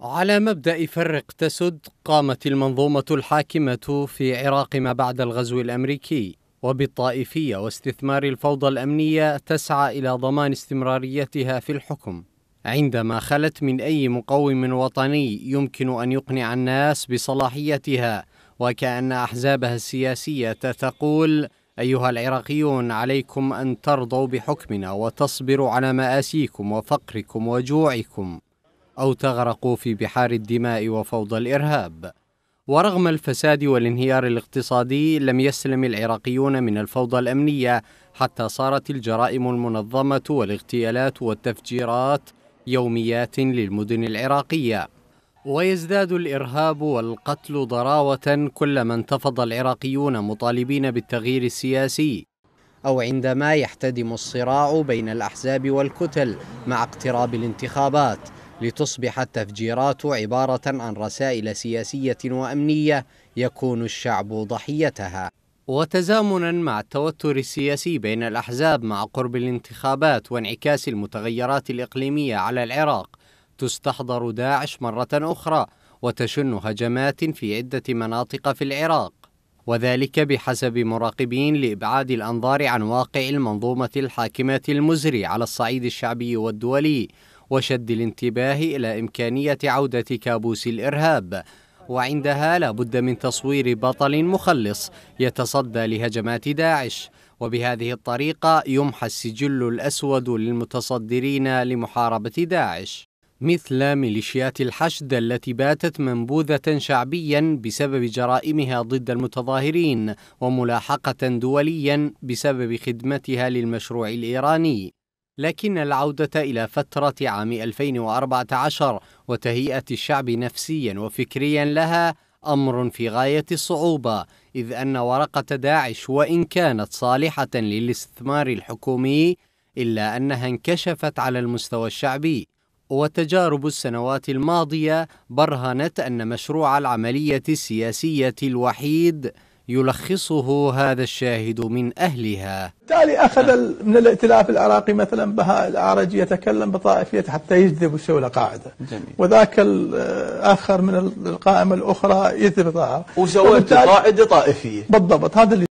على مبدأ فرق تسد قامت المنظومة الحاكمة في عراق ما بعد الغزو الأمريكي وبالطائفية واستثمار الفوضى الأمنية تسعى إلى ضمان استمراريتها في الحكم عندما خلت من أي مقوم وطني يمكن أن يقنع الناس بصلاحيتها وكأن أحزابها السياسية تقول أيها العراقيون عليكم أن ترضوا بحكمنا وتصبروا على مآسيكم وفقركم وجوعكم أو تغرق في بحار الدماء وفوضى الإرهاب ورغم الفساد والانهيار الاقتصادي لم يسلم العراقيون من الفوضى الأمنية حتى صارت الجرائم المنظمة والاغتيالات والتفجيرات يوميات للمدن العراقية ويزداد الإرهاب والقتل ضراوة كلما انتفض العراقيون مطالبين بالتغيير السياسي أو عندما يحتدم الصراع بين الأحزاب والكتل مع اقتراب الانتخابات لتصبح التفجيرات عبارة عن رسائل سياسية وأمنية يكون الشعب ضحيتها وتزامنا مع التوتر السياسي بين الأحزاب مع قرب الانتخابات وانعكاس المتغيرات الإقليمية على العراق تستحضر داعش مرة أخرى وتشن هجمات في عدة مناطق في العراق وذلك بحسب مراقبين لإبعاد الأنظار عن واقع المنظومة الحاكمة المزري على الصعيد الشعبي والدولي وشد الانتباه إلى إمكانية عودة كابوس الإرهاب وعندها لابد من تصوير بطل مخلص يتصدى لهجمات داعش وبهذه الطريقة يمحى السجل الأسود للمتصدرين لمحاربة داعش مثل ميليشيات الحشد التي باتت منبوذة شعبيا بسبب جرائمها ضد المتظاهرين وملاحقة دوليا بسبب خدمتها للمشروع الإيراني لكن العودة إلى فترة عام 2014 وتهيئة الشعب نفسيا وفكريا لها أمر في غاية الصعوبة إذ أن ورقة داعش وإن كانت صالحة للاستثمار الحكومي إلا أنها انكشفت على المستوى الشعبي وتجارب السنوات الماضية برهنت أن مشروع العملية السياسية الوحيد يلخصه هذا الشاهد من أهلها تالي أخذ من الائتلاف العراقي مثلا بهاء الأعرجي يتكلم بطائفية حتى يجذب الشورى قاعدة جميل. وذاك الآخر آه، من القائمة الأخرى يجذب طائفية وسويت قاعدة طائفية بالضبط هذا اللي